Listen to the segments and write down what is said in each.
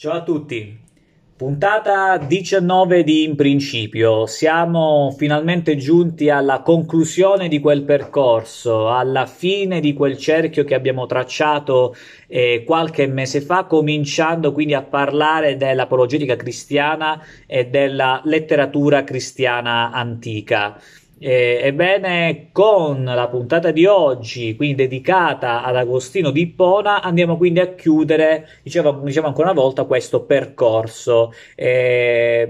Ciao a tutti, puntata 19 di In Principio. Siamo finalmente giunti alla conclusione di quel percorso, alla fine di quel cerchio che abbiamo tracciato eh, qualche mese fa, cominciando quindi a parlare dell'apologetica cristiana e della letteratura cristiana antica. Eh, ebbene, con la puntata di oggi, quindi dedicata ad Agostino di Ippona, andiamo quindi a chiudere, diciamo, diciamo ancora una volta, questo percorso. Eh,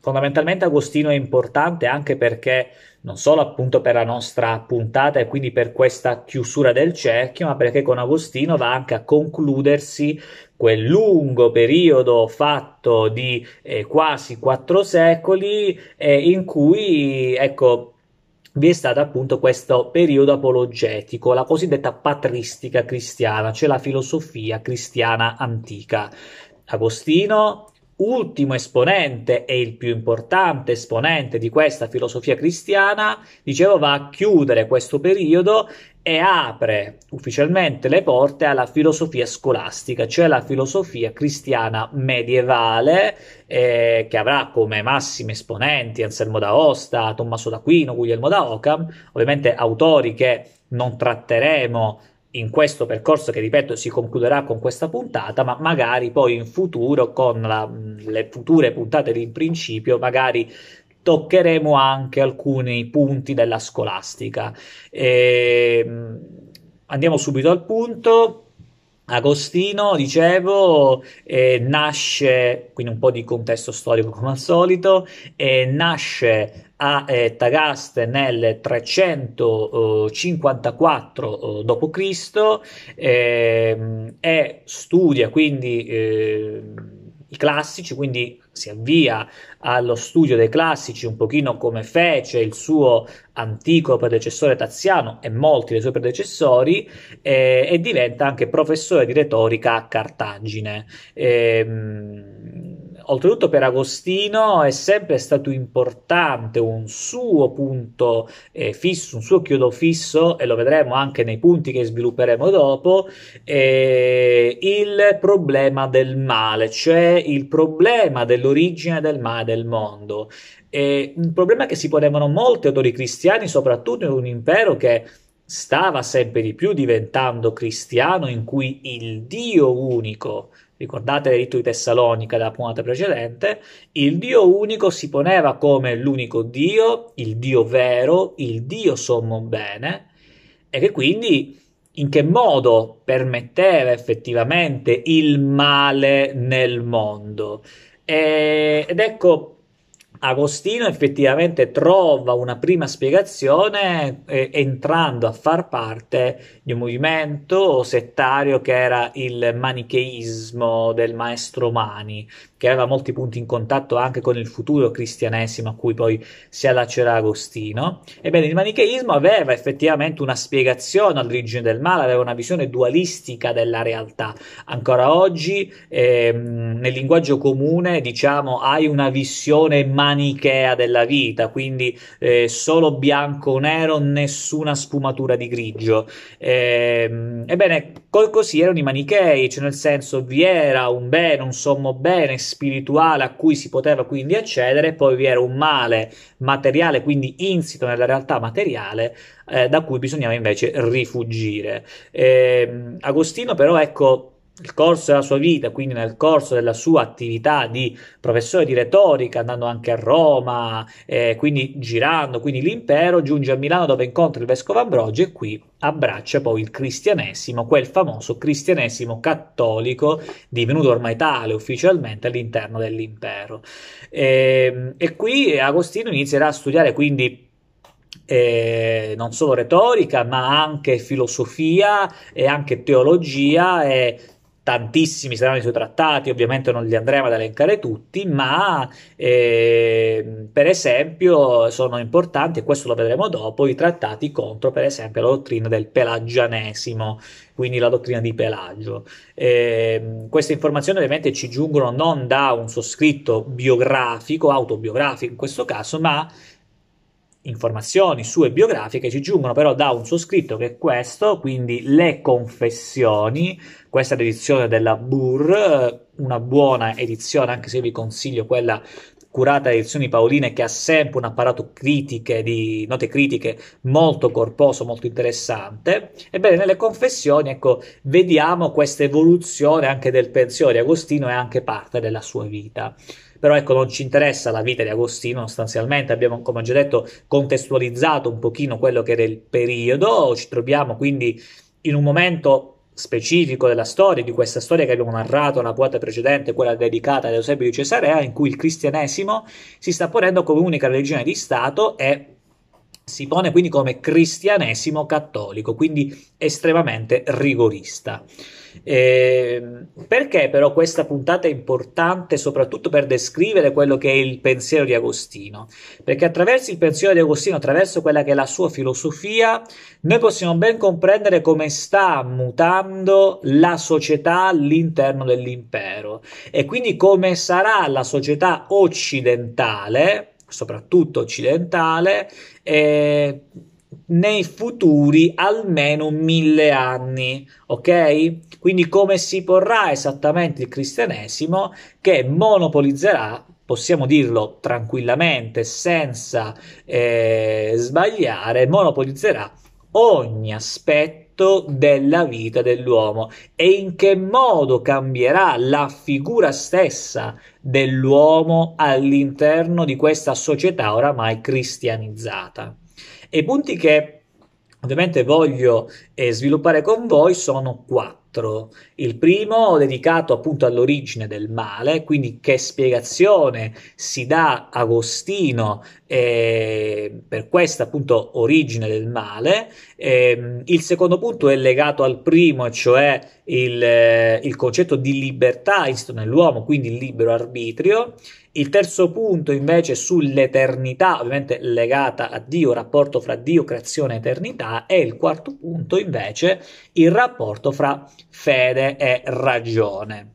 fondamentalmente Agostino è importante anche perché non solo appunto per la nostra puntata e quindi per questa chiusura del cerchio, ma perché con Agostino va anche a concludersi quel lungo periodo fatto di eh, quasi quattro secoli eh, in cui, ecco, vi è stato appunto questo periodo apologetico, la cosiddetta patristica cristiana, cioè la filosofia cristiana antica. Agostino, ultimo esponente e il più importante esponente di questa filosofia cristiana, dicevo, va a chiudere questo periodo e apre ufficialmente le porte alla filosofia scolastica, cioè la filosofia cristiana medievale, eh, che avrà come massimi esponenti Anselmo d'Aosta, Tommaso d'Aquino, Guglielmo da Ockham, ovviamente autori che non tratteremo in questo percorso che ripeto si concluderà con questa puntata, ma magari poi in futuro con la, le future puntate di principio magari toccheremo anche alcuni punti della scolastica. E, ehm, andiamo subito al punto. Agostino, dicevo, eh, nasce, quindi un po' di contesto storico come al solito, eh, nasce a eh, Tagaste nel 354 d.C. Eh, e ehm, studia quindi eh, i classici, quindi si avvia allo studio dei classici un pochino come fece il suo antico predecessore Taziano e molti dei suoi predecessori eh, e diventa anche professore di retorica a Cartagine. Ehm, oltretutto per Agostino è sempre stato importante un suo punto eh, fisso, un suo chiodo fisso, e lo vedremo anche nei punti che svilupperemo dopo, eh, il problema del male, cioè il problema dell'origine del male del mondo. È un problema che si ponevano molti autori cristiani, soprattutto in un impero che stava sempre di più diventando cristiano, in cui il Dio unico Ricordate il rito di Tessalonica della puntata precedente? Il Dio unico si poneva come l'unico Dio, il Dio vero, il Dio sommo bene, e che quindi in che modo permetteva effettivamente il male nel mondo. E, ed ecco Agostino effettivamente trova una prima spiegazione eh, entrando a far parte di un movimento settario che era il manicheismo del maestro Mani, che aveva molti punti in contatto anche con il futuro cristianesimo a cui poi si allacerà Agostino. Ebbene, il manicheismo aveva effettivamente una spiegazione all'origine del male, aveva una visione dualistica della realtà. Ancora oggi, ehm, nel linguaggio comune, diciamo, hai una visione manichea della vita, quindi eh, solo bianco o nero, nessuna sfumatura di grigio. Eh, ebbene, così erano i manichei, cioè nel senso vi era un bene, un sommo bene, spirituale a cui si poteva quindi accedere, poi vi era un male materiale, quindi insito nella realtà materiale, eh, da cui bisognava invece rifugire. Eh, Agostino però, ecco, nel corso della sua vita, quindi nel corso della sua attività di professore di retorica, andando anche a Roma, eh, quindi girando, quindi l'impero, giunge a Milano dove incontra il vescovo Ambrogio e qui abbraccia poi il cristianesimo, quel famoso cristianesimo cattolico divenuto ormai tale ufficialmente all'interno dell'impero. E, ehm, e qui Agostino inizierà a studiare quindi eh, non solo retorica, ma anche filosofia e anche teologia e tantissimi saranno i suoi trattati, ovviamente non li andremo ad elencare tutti, ma eh, per esempio sono importanti, e questo lo vedremo dopo, i trattati contro per esempio la dottrina del pelagianesimo, quindi la dottrina di Pelagio. Eh, queste informazioni ovviamente ci giungono non da un suo scritto biografico, autobiografico in questo caso, ma informazioni sue biografiche ci giungono però da un suo scritto che è questo, quindi Le Confessioni, questa è l'edizione della Burr, una buona edizione anche se vi consiglio quella curata da Edizioni Paoline che ha sempre un apparato critiche di note critiche molto corposo, molto interessante. Ebbene, nelle confessioni, ecco, vediamo questa evoluzione anche del pensiero di Agostino e anche parte della sua vita però ecco non ci interessa la vita di Agostino sostanzialmente, abbiamo come ho già detto contestualizzato un pochino quello che era il periodo, ci troviamo quindi in un momento specifico della storia, di questa storia che abbiamo narrato nella puntata precedente, quella dedicata ad Eusebio di Cesarea, in cui il cristianesimo si sta ponendo come unica religione di Stato e si pone quindi come cristianesimo cattolico, quindi estremamente rigorista. Eh, perché però questa puntata è importante soprattutto per descrivere quello che è il pensiero di Agostino? Perché attraverso il pensiero di Agostino, attraverso quella che è la sua filosofia, noi possiamo ben comprendere come sta mutando la società all'interno dell'impero e quindi come sarà la società occidentale soprattutto occidentale, eh, nei futuri almeno mille anni, ok? Quindi come si porrà esattamente il cristianesimo che monopolizzerà possiamo dirlo tranquillamente, senza eh, sbagliare, monopolizzerà ogni aspetto aspetto della vita dell'uomo e in che modo cambierà la figura stessa dell'uomo all'interno di questa società oramai cristianizzata. E i punti che ovviamente voglio eh, sviluppare con voi sono quattro quattro. Il primo dedicato appunto all'origine del male, quindi che spiegazione si dà Agostino eh, per questa appunto origine del male. Eh, il secondo punto è legato al primo, cioè il, eh, il concetto di libertà insito nell'uomo, quindi il libero arbitrio. Il terzo punto invece sull'eternità, ovviamente legata a Dio, rapporto fra Dio, creazione e eternità. E il quarto punto invece il rapporto fra fede e ragione.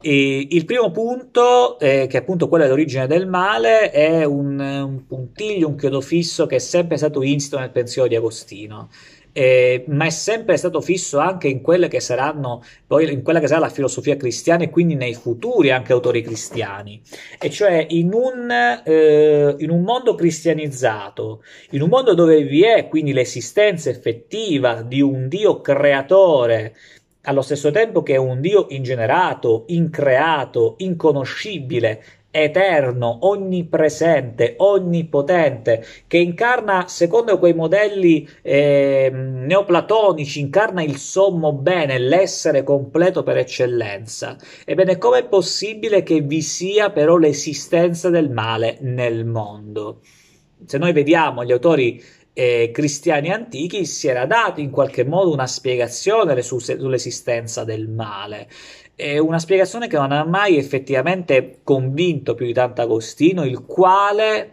E il primo punto, eh, che è appunto quello dell'origine del male, è un, un puntiglio, un chiodo fisso che è sempre stato insito nel pensiero di Agostino eh, ma è sempre stato fisso anche in quelle che saranno poi in quella che sarà la filosofia cristiana e quindi nei futuri anche autori cristiani, e cioè in un, eh, in un mondo cristianizzato, in un mondo dove vi è quindi l'esistenza effettiva di un Dio creatore allo stesso tempo che è un Dio ingenerato, increato, inconoscibile eterno, onnipresente, onnipotente, che incarna, secondo quei modelli eh, neoplatonici, incarna il sommo bene, l'essere completo per eccellenza. Ebbene, com'è possibile che vi sia però l'esistenza del male nel mondo? Se noi vediamo gli autori eh, cristiani antichi si era dato in qualche modo una spiegazione su, sull'esistenza del male. È una spiegazione che non ha mai effettivamente convinto più di tanto Agostino, il quale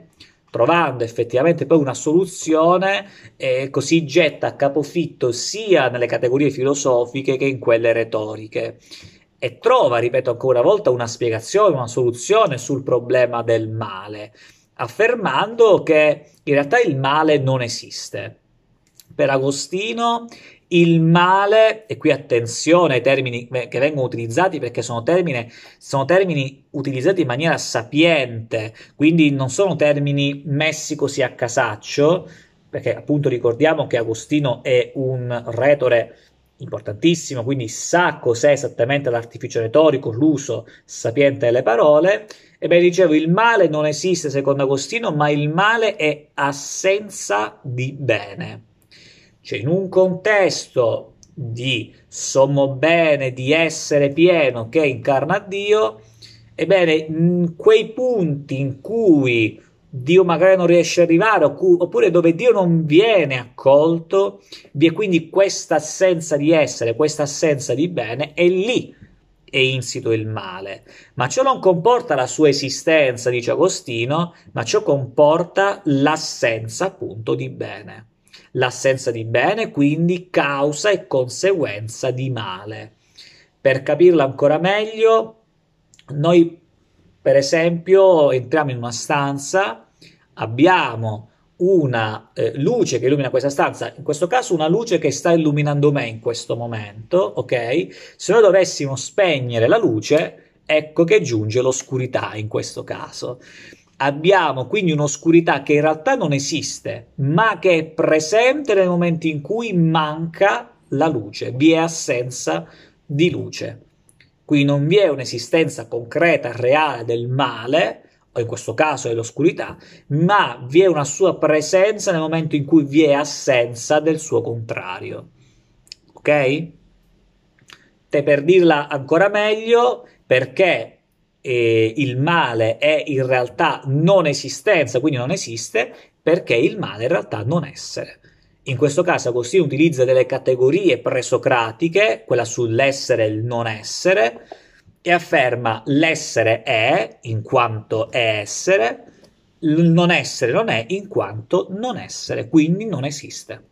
trovando effettivamente poi una soluzione, eh, così getta a capofitto sia nelle categorie filosofiche che in quelle retoriche. E trova, ripeto ancora una volta, una spiegazione, una soluzione sul problema del male, affermando che in realtà il male non esiste. Per Agostino il male, e qui attenzione ai termini che vengono utilizzati perché sono, termine, sono termini utilizzati in maniera sapiente, quindi non sono termini messi così a casaccio, perché appunto ricordiamo che Agostino è un retore importantissimo, quindi sa cos'è esattamente l'artificio retorico, l'uso sapiente delle parole. Ebbene, dicevo, il male non esiste secondo Agostino, ma il male è assenza di bene. Cioè, in un contesto di sommo bene, di essere pieno che incarna Dio, ebbene, in quei punti in cui Dio magari non riesce ad arrivare, oppure dove Dio non viene accolto, vi è quindi questa assenza di essere, questa assenza di bene, e lì è insito il male. Ma ciò non comporta la sua esistenza, dice Agostino, ma ciò comporta l'assenza appunto di bene. L'assenza di bene, quindi, causa e conseguenza di male. Per capirla ancora meglio, noi, per esempio, entriamo in una stanza, abbiamo una eh, luce che illumina questa stanza, in questo caso una luce che sta illuminando me in questo momento, ok? Se noi dovessimo spegnere la luce, ecco che giunge l'oscurità in questo caso. Abbiamo quindi un'oscurità che in realtà non esiste, ma che è presente nel momento in cui manca la luce, vi è assenza di luce. Qui non vi è un'esistenza concreta, reale del male, o in questo caso è l'oscurità, ma vi è una sua presenza nel momento in cui vi è assenza del suo contrario. Ok? Te per dirla ancora meglio, perché eh, il male è in realtà non esistenza, quindi non esiste, perché il male è in realtà non essere. In questo caso Agostino utilizza delle categorie presocratiche, quella sull'essere e il non essere, e afferma l'essere è in quanto è essere, il non essere non è in quanto non essere, quindi non esiste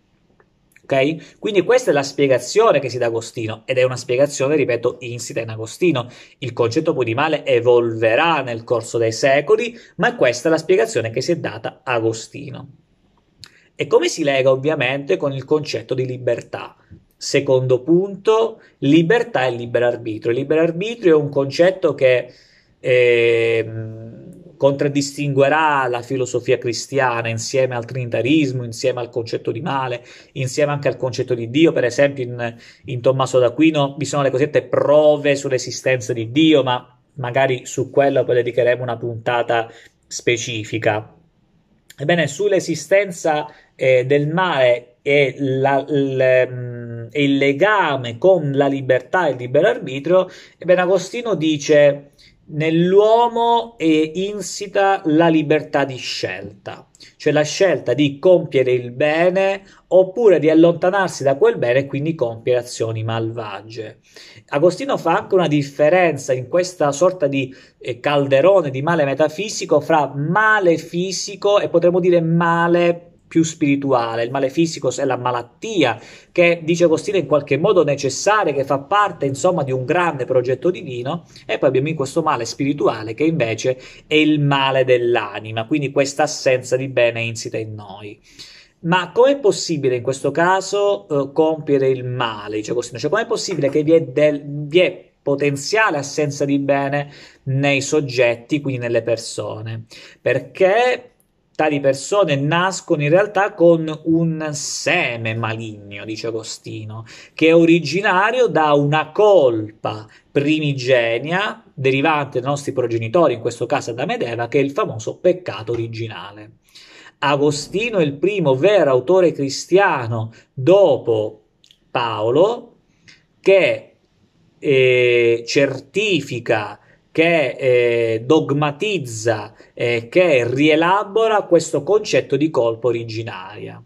ok? Quindi questa è la spiegazione che si dà Agostino ed è una spiegazione, ripeto, insita in Agostino. Il concetto poi di male evolverà nel corso dei secoli, ma questa è la spiegazione che si è data Agostino. E come si lega ovviamente con il concetto di libertà? Secondo punto, libertà e libero arbitrio. Il libero arbitrio è un concetto che... Eh, contraddistinguerà la filosofia cristiana insieme al trinitarismo, insieme al concetto di male, insieme anche al concetto di Dio. Per esempio, in, in Tommaso d'Aquino vi sono le cosiddette prove sull'esistenza di Dio, ma magari su quello poi dedicheremo una puntata specifica. Ebbene, sull'esistenza eh, del male e la, il, mm, il legame con la libertà e il libero arbitrio, ebbene Agostino dice nell'uomo è insita la libertà di scelta, cioè la scelta di compiere il bene oppure di allontanarsi da quel bene e quindi compiere azioni malvagie. Agostino fa anche una differenza in questa sorta di eh, calderone di male metafisico fra male fisico e potremmo dire male più spirituale, il male fisico è la malattia che dice Agostino in qualche modo necessaria, che fa parte insomma di un grande progetto divino e poi abbiamo in questo male spirituale che invece è il male dell'anima, quindi questa assenza di bene insita in noi. Ma com'è possibile in questo caso eh, compiere il male, dice Agostino? Cioè com'è possibile che vi è, del, vi è potenziale assenza di bene nei soggetti, quindi nelle persone, perché tali persone nascono in realtà con un seme maligno, dice Agostino, che è originario da una colpa primigenia derivante dai nostri progenitori, in questo caso da Medeva, che è il famoso peccato originale. Agostino è il primo vero autore cristiano dopo Paolo che eh, certifica che eh, dogmatizza, eh, che rielabora questo concetto di colpa originaria.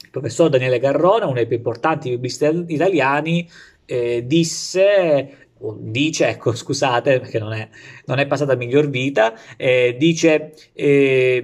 Il professor Daniele Garrone, uno dei più importanti biblisti italiani, eh, disse dice, ecco scusate perché non è, non è passata miglior vita, eh, dice eh,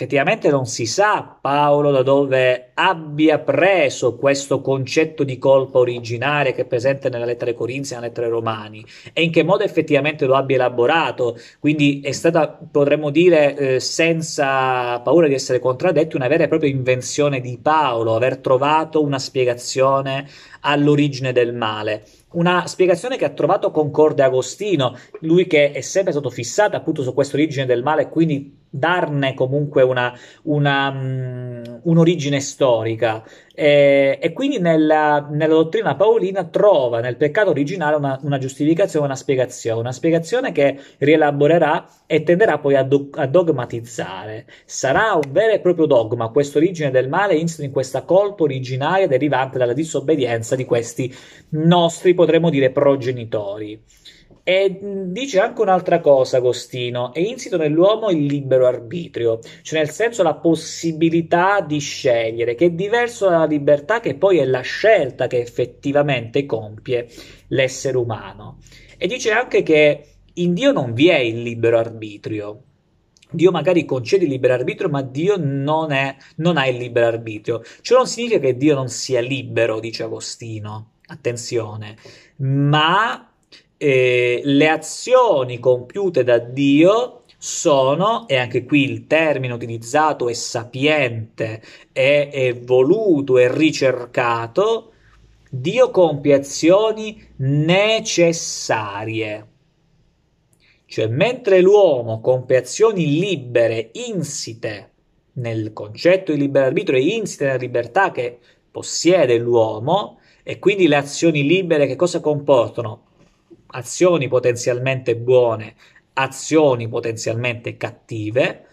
effettivamente non si sa Paolo da dove abbia preso questo concetto di colpa originaria che è presente nella lettera ai Corinzi e nella lettera ai Romani e in che modo effettivamente lo abbia elaborato. Quindi è stata, potremmo dire, eh, senza paura di essere contraddetti, una vera e propria invenzione di Paolo, aver trovato una spiegazione all'origine del male. Una spiegazione che ha trovato concorde Agostino, lui che è sempre stato fissato appunto su questa origine del male quindi darne comunque una, una mm, un'origine storica eh, e quindi nella, nella, dottrina paolina trova nel peccato originale una, una, giustificazione, una spiegazione, una spiegazione che rielaborerà e tenderà poi a, do, a dogmatizzare. Sarà un vero e proprio dogma questa origine del male insito in questa colpa originaria derivante dalla disobbedienza di questi nostri, potremmo dire, progenitori. E dice anche un'altra cosa Agostino, è insito nell'uomo il libero arbitrio, cioè nel senso la possibilità di scegliere, che è diverso dalla libertà che poi è la scelta che effettivamente compie l'essere umano. E dice anche che in Dio non vi è il libero arbitrio, Dio magari concede il libero arbitrio, ma Dio non, è, non, ha il libero arbitrio. Ciò non significa che Dio non sia libero, dice Agostino, attenzione, ma eh, le azioni compiute da Dio sono, e anche qui il termine utilizzato è sapiente, è, è voluto, è ricercato, Dio compie azioni necessarie. Cioè, mentre l'uomo compie azioni libere, insite nel concetto di libero arbitrio e insite nella libertà che possiede l'uomo, e quindi le azioni libere che cosa comportano? azioni potenzialmente buone, azioni potenzialmente cattive.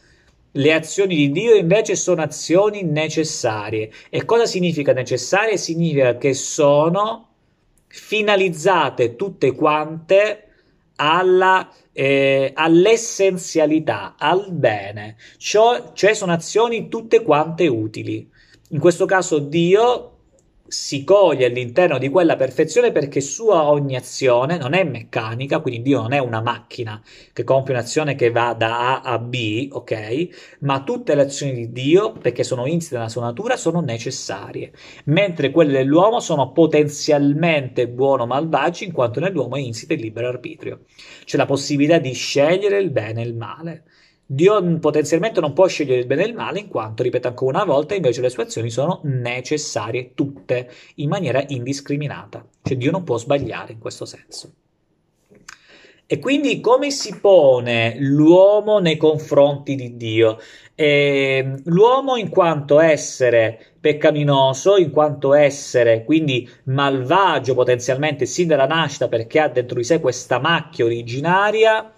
Le azioni di Dio invece sono azioni necessarie. E cosa significa necessarie? Significa che sono finalizzate tutte quante alla, eh, all'essenzialità, al bene, cioè, cioè sono azioni tutte quante utili. In questo caso Dio si coglie all'interno di quella perfezione perché sua ogni azione non è meccanica, quindi Dio non è una macchina che compie un'azione che va da A a B, ok? Ma tutte le azioni di Dio, perché sono insite nella sua natura, sono necessarie, mentre quelle dell'uomo sono potenzialmente buone o malvagie, in quanto nell'uomo è insito il libero arbitrio, c'è la possibilità di scegliere il bene e il male. Dio potenzialmente non può scegliere il bene e il male in quanto, ripeto ancora una volta, invece le sue azioni sono necessarie tutte in maniera indiscriminata. Cioè Dio non può sbagliare in questo senso. E quindi come si pone l'uomo nei confronti di Dio? E ehm, l'uomo in quanto essere peccaminoso, in quanto essere quindi malvagio potenzialmente sin dalla nascita perché ha dentro di sé questa macchia originaria,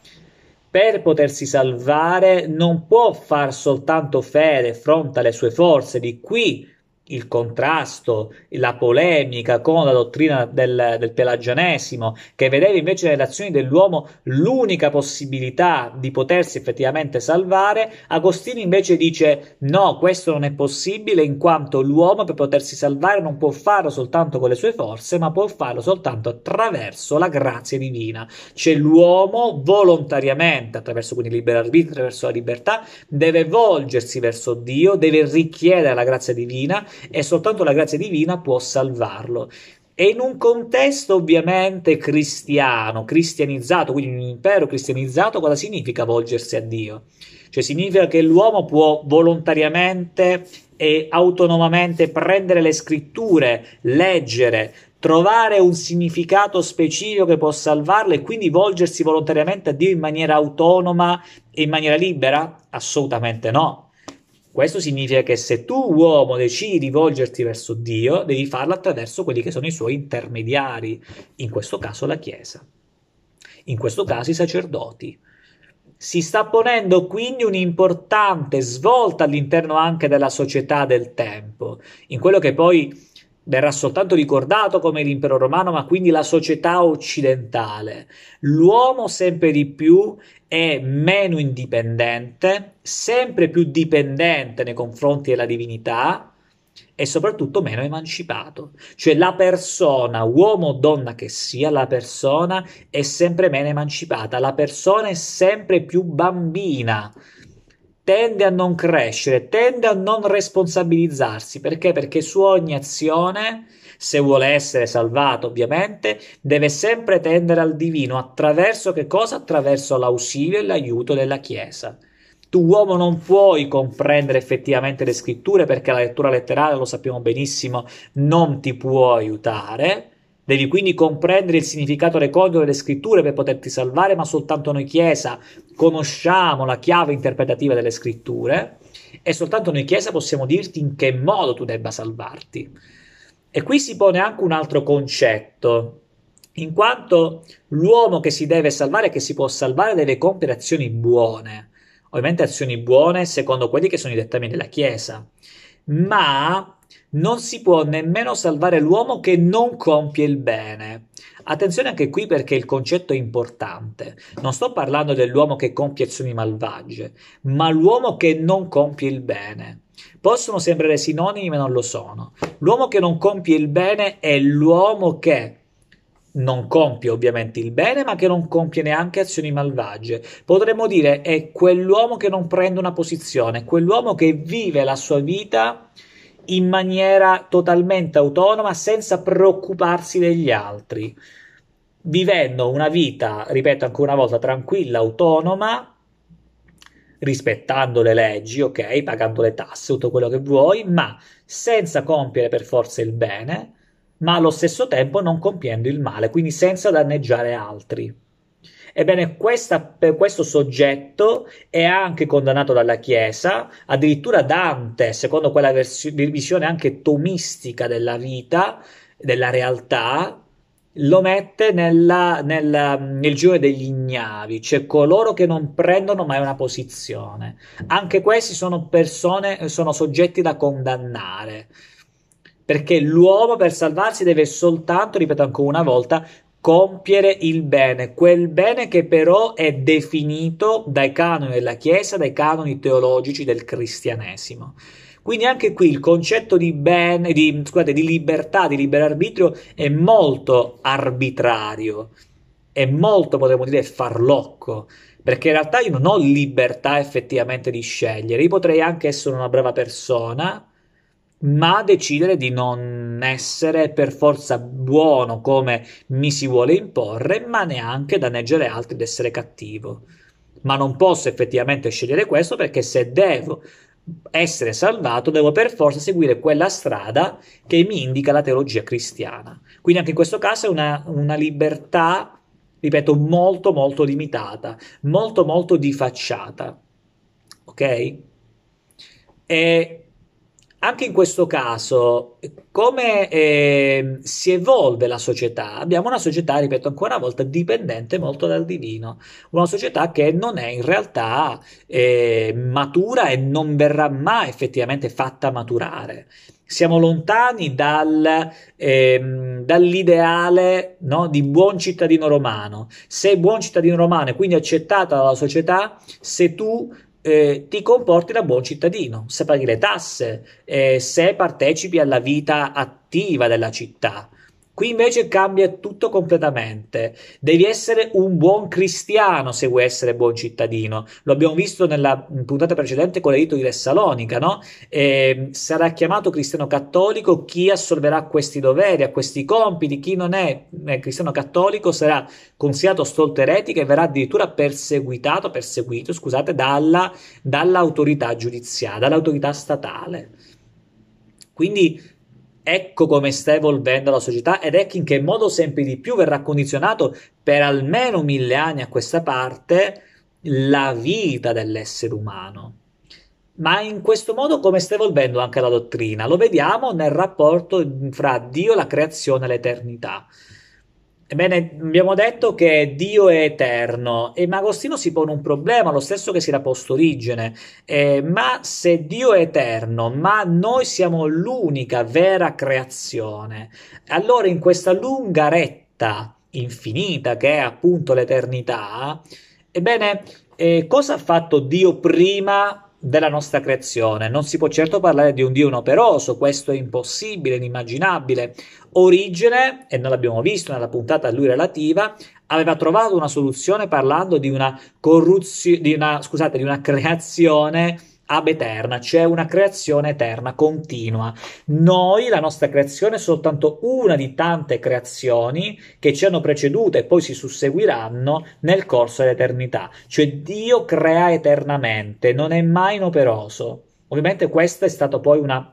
per potersi salvare non può far soltanto fede fronte alle sue forze, di qui il contrasto, la polemica con la dottrina del, del pelagianesimo, che vedeva invece nelle azioni dell'uomo l'unica possibilità di potersi effettivamente salvare, Agostino invece dice no, questo non è possibile in quanto l'uomo per potersi salvare non può farlo soltanto con le sue forze, ma può farlo soltanto attraverso la grazia divina. Cioè l'uomo volontariamente, attraverso quindi il libero arbitrio, attraverso la libertà, deve volgersi verso Dio, deve richiedere la grazia divina, e soltanto la grazia divina può salvarlo. E in un contesto ovviamente cristiano, cristianizzato, quindi in un impero cristianizzato, cosa significa volgersi a Dio? Cioè significa che l'uomo può volontariamente e autonomamente prendere le scritture, leggere, trovare un significato specifico che può salvarlo e quindi volgersi volontariamente a Dio in maniera autonoma e in maniera libera? Assolutamente no. Questo significa che se tu, uomo, decidi di volgerti verso Dio, devi farlo attraverso quelli che sono i suoi intermediari, in questo caso la Chiesa, in questo caso i sacerdoti. Si sta ponendo quindi un'importante svolta all'interno anche della società del tempo, in quello che poi verrà soltanto ricordato come l'impero romano, ma quindi la società occidentale. L'uomo sempre di più è meno indipendente, sempre più dipendente nei confronti della divinità e soprattutto meno emancipato. Cioè la persona, uomo o donna che sia, la persona è sempre meno emancipata, la persona è sempre più bambina, tende a non crescere, tende a non responsabilizzarsi, perché? Perché su ogni azione se vuole essere salvato ovviamente, deve sempre tendere al divino. Attraverso che cosa? Attraverso l'ausilio e l'aiuto della Chiesa. Tu uomo non puoi comprendere effettivamente le scritture perché la lettura letterale, lo sappiamo benissimo, non ti può aiutare. Devi quindi comprendere il significato recondito delle scritture per poterti salvare, ma soltanto noi Chiesa conosciamo la chiave interpretativa delle scritture e soltanto noi Chiesa possiamo dirti in che modo tu debba salvarti. E qui si pone anche un altro concetto, in quanto l'uomo che si deve salvare, che si può salvare, deve compiere azioni buone, ovviamente azioni buone secondo quelli che sono i dettami della Chiesa, ma non si può nemmeno salvare l'uomo che non compie il bene. Attenzione anche qui perché il concetto è importante. Non sto parlando dell'uomo che compie azioni malvagie, ma l'uomo che non compie il bene. Possono sembrare sinonimi, ma non lo sono. L'uomo che non compie il bene è l'uomo che non compie ovviamente il bene, ma che non compie neanche azioni malvagie. Potremmo dire è quell'uomo che non prende una posizione, quell'uomo che vive la sua vita in maniera totalmente autonoma, senza preoccuparsi degli altri, vivendo una vita, ripeto ancora una volta, tranquilla, autonoma, rispettando le leggi, ok, pagando le tasse, tutto quello che vuoi, ma senza compiere per forza il bene, ma allo stesso tempo non compiendo il male, quindi senza danneggiare altri. Ebbene, questa, questo soggetto è anche condannato dalla Chiesa, addirittura Dante, secondo quella versione, visione anche tomistica della vita, della realtà, lo mette nella, nella, nel giro degli ignavi, cioè coloro che non prendono mai una posizione. Anche questi sono persone, sono soggetti da condannare. Perché l'uomo per salvarsi deve soltanto, ripeto ancora una volta, compiere il bene, quel bene che però è definito dai canoni della Chiesa, dai canoni teologici del cristianesimo. Quindi anche qui il concetto di, ben, di, scusate, di libertà, di libero arbitrio è molto arbitrario, è molto, potremmo dire, farlocco perché in realtà io non ho libertà effettivamente di scegliere. Io potrei anche essere una brava persona, ma decidere di non essere per forza buono come mi si vuole imporre, ma neanche danneggiare altri ed essere cattivo. Ma non posso effettivamente scegliere questo perché se devo essere salvato devo per forza seguire quella strada che mi indica la teologia cristiana. Quindi anche in questo caso è una, una libertà, ripeto, molto molto limitata, molto molto di facciata. Ok? E anche in questo caso, come eh, si evolve la società? Abbiamo una società, ripeto ancora una volta, dipendente molto dal divino, una società che non è in realtà eh, matura e non verrà mai effettivamente fatta maturare. Siamo lontani dal, eh, dall'ideale no, di buon cittadino romano. Sei buon cittadino romano e quindi accettato dalla società se tu eh, ti comporti da buon cittadino, se paghi le tasse, eh, se partecipi alla vita attiva della città, Qui invece cambia tutto completamente. Devi essere un buon cristiano se vuoi essere buon cittadino. Lo abbiamo visto nella puntata precedente con l'edito di Tessalonica, no? E ehm, sarà chiamato cristiano cattolico chi assolverà questi doveri, a questi compiti. Chi non è cristiano cattolico sarà considerato stolto eretico e verrà addirittura perseguitato, perseguito, scusate, dalla, dall'autorità giudiziaria, dall'autorità statale. Quindi Ecco come sta evolvendo la società ed ecco in che modo sempre di più verrà condizionato per almeno mille anni a questa parte la vita dell'essere umano. Ma in questo modo come sta evolvendo anche la dottrina? Lo vediamo nel rapporto fra Dio, la creazione e l'eternità. Ebbene, abbiamo detto che Dio è eterno e Magostino si pone un problema, lo stesso che si era posto origine. Eh, ma se Dio è eterno, ma noi siamo l'unica vera creazione, allora in questa lunga retta infinita che è appunto l'eternità, ebbene, eh, cosa ha fatto Dio prima della nostra creazione. Non si può certo parlare di un Dio inoperoso, questo è impossibile, inimmaginabile. Origene, e non l'abbiamo visto nella puntata a lui relativa, aveva trovato una soluzione parlando di una corruzione, di una, scusate, di una creazione ab eterna, cioè una creazione eterna, continua. Noi, la nostra creazione, è soltanto una di tante creazioni che ci hanno preceduto e poi si susseguiranno nel corso dell'eternità. Cioè Dio crea eternamente, non è mai inoperoso. Ovviamente questo è stato poi una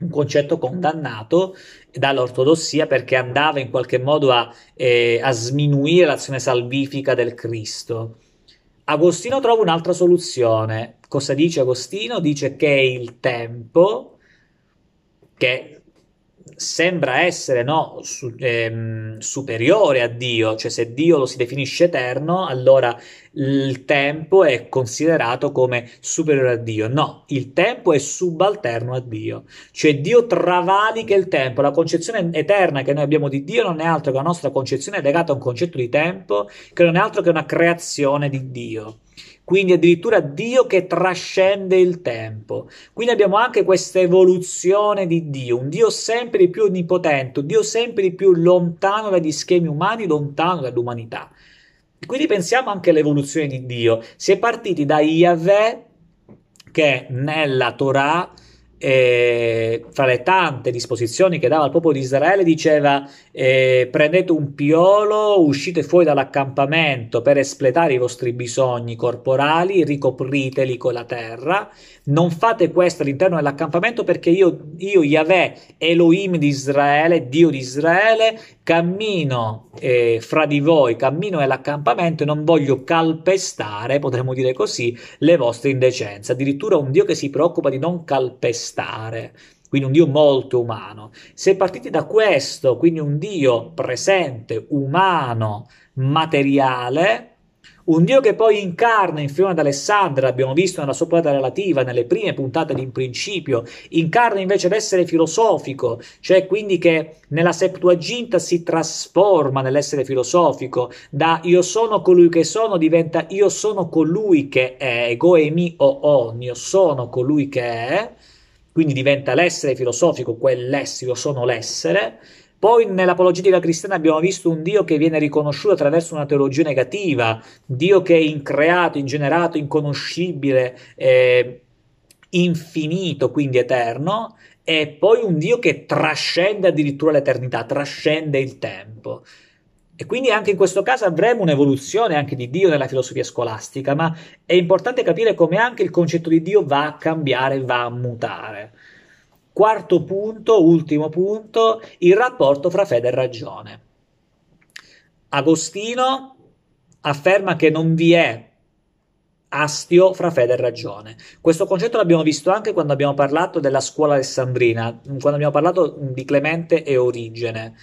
un concetto condannato dall'ortodossia perché andava in qualche modo a, eh, a, sminuire l'azione salvifica del Cristo. Agostino trova un'altra soluzione Cosa dice Agostino? Dice che il tempo, che sembra essere no, su, ehm, superiore a Dio, cioè se Dio lo si definisce eterno, allora il tempo è considerato come superiore a Dio. No, il tempo è subalterno a Dio, cioè Dio travalica il tempo. La concezione eterna che noi abbiamo di Dio non è altro che la nostra concezione legata a un concetto di tempo che non è altro che una creazione di Dio quindi addirittura Dio che trascende il tempo. Quindi abbiamo anche questa evoluzione di Dio, un Dio sempre di più onnipotente, un Dio sempre di più lontano dagli schemi umani, lontano dall'umanità. Quindi pensiamo anche all'evoluzione di Dio. Si è partiti da Yahweh che nella Torah eh, fra le tante disposizioni che dava al popolo di Israele diceva eh, prendete un piolo, uscite fuori dall'accampamento per espletare i vostri bisogni corporali, ricopriteli con la terra, non fate questo all'interno dell'accampamento perché io, io Yahweh, Elohim di Israele, Dio di Israele, cammino eh, fra di voi, cammino nell'accampamento e non voglio calpestare, potremmo dire così, le vostre indecenze. Addirittura un Dio che si preoccupa di non calpestare prestare, quindi un Dio molto umano. Se partite da questo, quindi un Dio presente, umano, materiale, un Dio che poi incarna in Fiona d'Alessandria, abbiamo visto nella sua poeta relativa, nelle prime puntate di In Principio, incarna invece l'essere filosofico, cioè quindi che nella Septuaginta si trasforma nell'essere filosofico, da io sono colui che sono diventa io sono colui che è, goemi o on, io sono colui che è, quindi diventa l'essere filosofico, quell'essere, io sono l'essere. Poi nell'apologetica cristiana abbiamo visto un Dio che viene riconosciuto attraverso una teologia negativa, Dio che è increato, ingenerato, inconoscibile, eh, infinito, quindi eterno, e poi un Dio che trascende addirittura l'eternità, trascende il tempo. E quindi anche in questo caso avremo un'evoluzione anche di Dio nella filosofia scolastica, ma è importante capire come anche il concetto di Dio va a cambiare, va a mutare. Quarto punto, ultimo punto, il rapporto fra fede e ragione. Agostino afferma che non vi è astio fra fede e ragione. Questo concetto l'abbiamo visto anche quando abbiamo parlato della scuola alessandrina, quando abbiamo parlato di Clemente e Origene.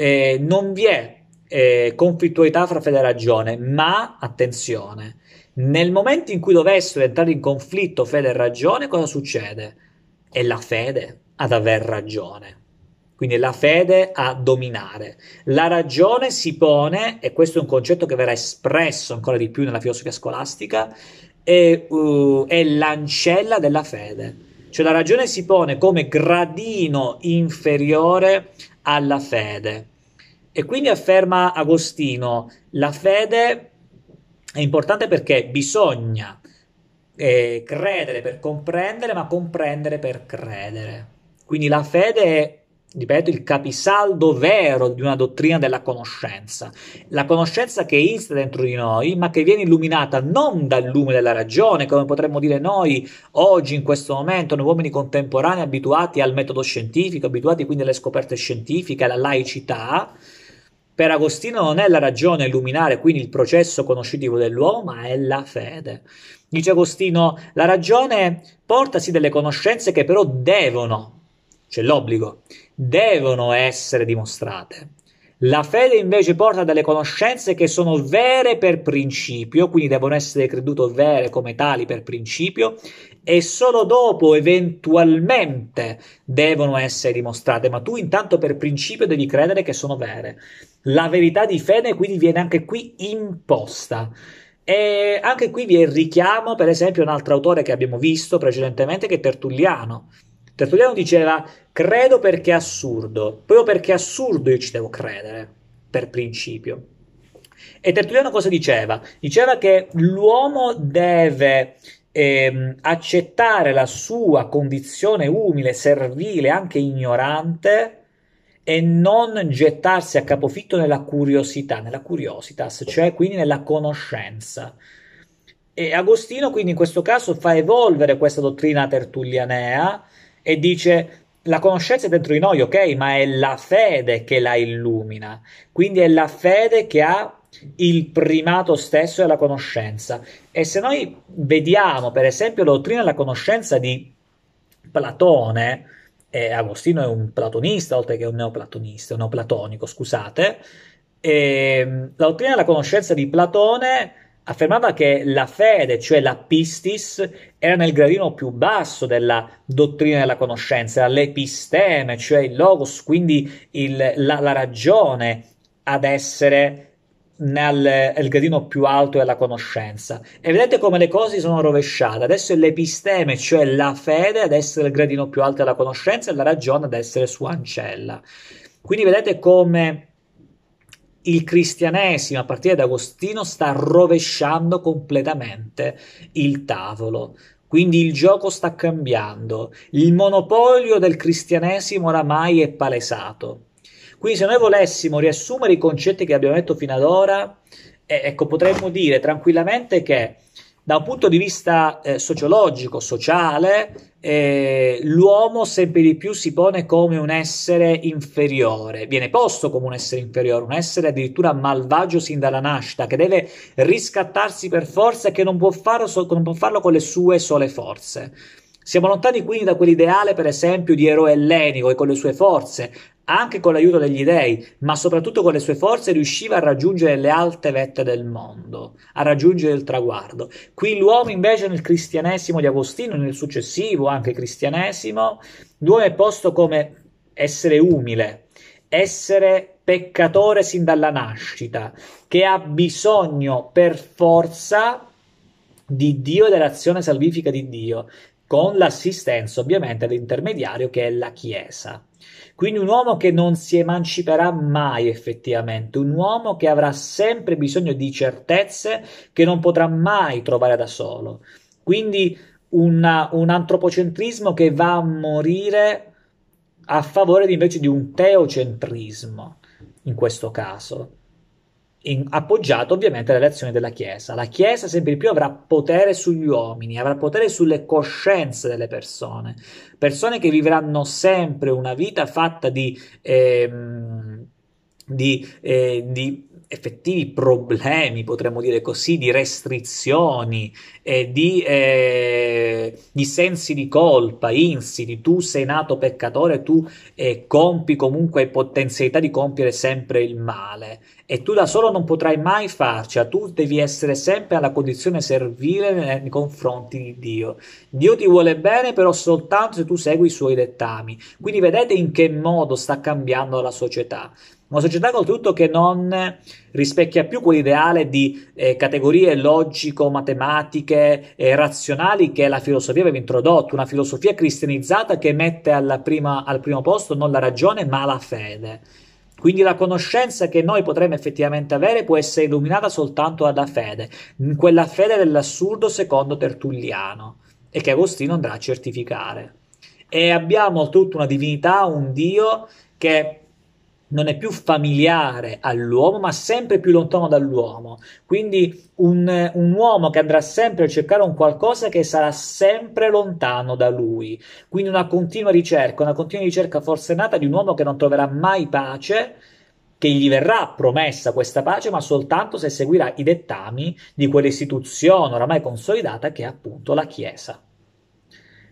Eh, non vi è eh, conflittualità fra fede e ragione, ma attenzione, nel momento in cui dovessero entrare in conflitto fede e ragione, cosa succede? È la fede ad aver ragione. Quindi è la fede a dominare. La ragione si pone, e questo è un concetto che verrà espresso ancora di più nella filosofia scolastica, è, uh, eh, è l'ancella della fede. Cioè la ragione si pone come gradino inferiore alla fede e quindi afferma Agostino, la fede è importante perché bisogna eh, credere per comprendere, ma comprendere per credere. Quindi la fede è, ripeto, il capisaldo vero di una dottrina della conoscenza. La conoscenza che esiste dentro di noi, ma che viene illuminata non dal lume della ragione, come potremmo dire noi oggi, in questo momento, noi uomini contemporanei abituati al metodo scientifico, abituati quindi alle scoperte scientifiche, alla laicità, per Agostino non è la ragione illuminare quindi il processo conoscitivo dell'uomo, ma è la fede. Dice Agostino, la ragione portasi delle conoscenze che però devono, c'è l'obbligo, devono essere dimostrate. La fede invece porta delle conoscenze che sono vere per principio, quindi devono essere credute vere come tali per principio, e solo dopo eventualmente devono essere dimostrate, ma tu intanto per principio devi credere che sono vere. La verità di fede quindi viene anche qui imposta. E anche qui vi è il richiamo, per esempio, un altro autore che abbiamo visto precedentemente, che è Tertulliano. Cioè, Tertulliano diceva credo perché è assurdo, proprio perché è assurdo io ci devo credere, per principio. E Tertulliano cosa diceva? Diceva che l'uomo deve eh, accettare la sua condizione umile, servile, anche ignorante, e non gettarsi a capofitto nella curiosità, nella curiositas, cioè quindi nella conoscenza. E Agostino quindi in questo caso fa evolvere questa dottrina tertullianea e dice la conoscenza è dentro di noi, ok, ma è la fede che la illumina, quindi è la fede che ha il primato stesso della conoscenza. E se noi vediamo, per esempio, la dottrina della conoscenza di Platone, eh, Agostino è un platonista, oltre che un neoplatonista, un neoplatonico, scusate, eh, la dottrina della conoscenza di Platone affermava che la fede, cioè la pistis, era nel gradino più basso della dottrina della conoscenza, era l'episteme, cioè il logos, quindi il, la, la, ragione ad essere nel, nel, gradino più alto della conoscenza. E vedete come le cose sono rovesciate. Adesso è l'episteme, cioè la fede, ad essere il gradino più alto della conoscenza e la ragione ad essere sua ancella. Quindi vedete come il cristianesimo a partire da Agostino sta rovesciando completamente il tavolo. Quindi il gioco sta cambiando, il monopolio del cristianesimo oramai è palesato. Quindi se noi volessimo riassumere i concetti che abbiamo detto fino ad ora, eh, ecco, potremmo dire tranquillamente che da un punto di vista eh, sociologico, sociale, eh, l'uomo sempre di più si pone come un essere inferiore, viene posto come un essere inferiore, un essere addirittura malvagio sin dalla nascita, che deve riscattarsi per forza e che non può, farlo, non può farlo con le sue sole forze. Siamo lontani quindi da quell'ideale, per esempio, di eroe ellenico e con le sue forze, anche con l'aiuto degli dei, ma soprattutto con le sue forze riusciva a raggiungere le alte vette del mondo, a raggiungere il traguardo. Qui l'uomo invece nel cristianesimo di Agostino, nel successivo anche cristianesimo, l'uomo è posto come essere umile, essere peccatore sin dalla nascita, che ha bisogno per forza di Dio e dell'azione salvifica di Dio con l'assistenza ovviamente dell'intermediario che è la Chiesa. Quindi un uomo che non si emanciperà mai effettivamente, un uomo che avrà sempre bisogno di certezze che non potrà mai trovare da solo. Quindi una, un antropocentrismo che va a morire a favore invece di un teocentrismo in questo caso in, appoggiato ovviamente dalle azioni della Chiesa. La Chiesa sempre più avrà potere sugli uomini, avrà potere sulle coscienze delle persone, persone che vivranno sempre una vita fatta di, eh, di, eh, di effettivi problemi, potremmo dire così, di restrizioni, eh, di, eh, di, sensi di colpa, insidi, tu sei nato peccatore, tu eh, compi comunque hai potenzialità di compiere sempre il male e tu da solo non potrai mai farcela, tu devi essere sempre alla condizione servile nei confronti di Dio. Dio ti vuole bene però soltanto se tu segui i suoi dettami. Quindi vedete in che modo sta cambiando la società. Una società oltretutto che non rispecchia più quell'ideale di eh, categorie logico-matematiche e eh, razionali che la filosofia aveva introdotto, una filosofia cristianizzata che mette prima, al primo posto non la ragione ma la fede. Quindi la conoscenza che noi potremmo effettivamente avere può essere illuminata soltanto dalla fede, quella fede dell'assurdo secondo Tertulliano, e che Agostino andrà a certificare. E abbiamo tutta una divinità, un Dio che non è più familiare all'uomo, ma sempre più lontano dall'uomo. Quindi un, un, uomo che andrà sempre a cercare un qualcosa che sarà sempre lontano da lui. Quindi una continua ricerca, una continua ricerca forse nata di un uomo che non troverà mai pace, che gli verrà promessa questa pace, ma soltanto se seguirà i dettami di quell'istituzione oramai consolidata che è appunto la Chiesa.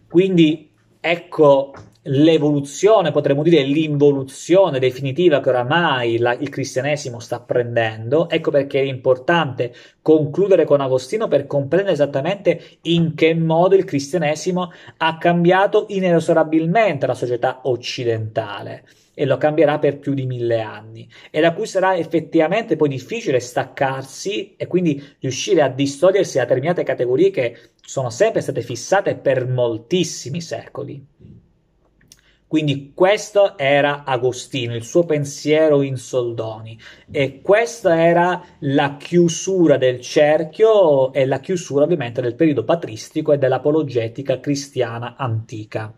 Quindi ecco l'evoluzione, potremmo dire l'involuzione definitiva che oramai la, il cristianesimo sta prendendo. Ecco perché è importante concludere con Agostino per comprendere esattamente in che modo il cristianesimo ha cambiato inesorabilmente la società occidentale e lo cambierà per più di mille anni e da cui sarà effettivamente poi difficile staccarsi e quindi riuscire a distogliersi da determinate categorie che sono sempre state fissate per moltissimi secoli. Quindi questo era Agostino, il suo pensiero in soldoni e questa era la chiusura del cerchio e la chiusura ovviamente del periodo patristico e dell'apologetica cristiana antica.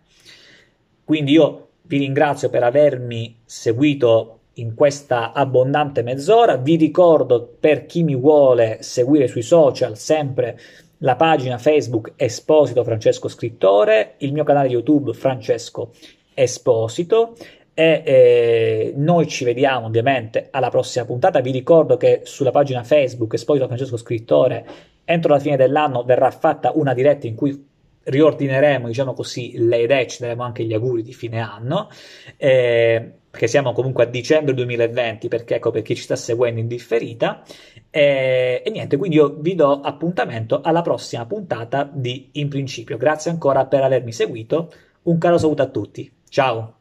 Quindi io vi ringrazio per avermi seguito in questa abbondante mezz'ora. Vi ricordo per chi mi vuole seguire sui social sempre la pagina Facebook Esposito Francesco Scrittore, il mio canale YouTube Francesco Esposito e eh, noi ci vediamo ovviamente alla prossima puntata. Vi ricordo che sulla pagina Facebook Esposito Francesco Scrittore entro la fine dell'anno verrà fatta una diretta in cui riordineremo, diciamo così, le idee, ci daremo anche gli auguri di fine anno. Eh, perché siamo comunque a dicembre 2020, perché ecco per chi ci sta seguendo in differita. Eh, e niente, quindi io vi do appuntamento alla prossima puntata di In Principio. Grazie ancora per avermi seguito. Un caro saluto a tutti. Ciao!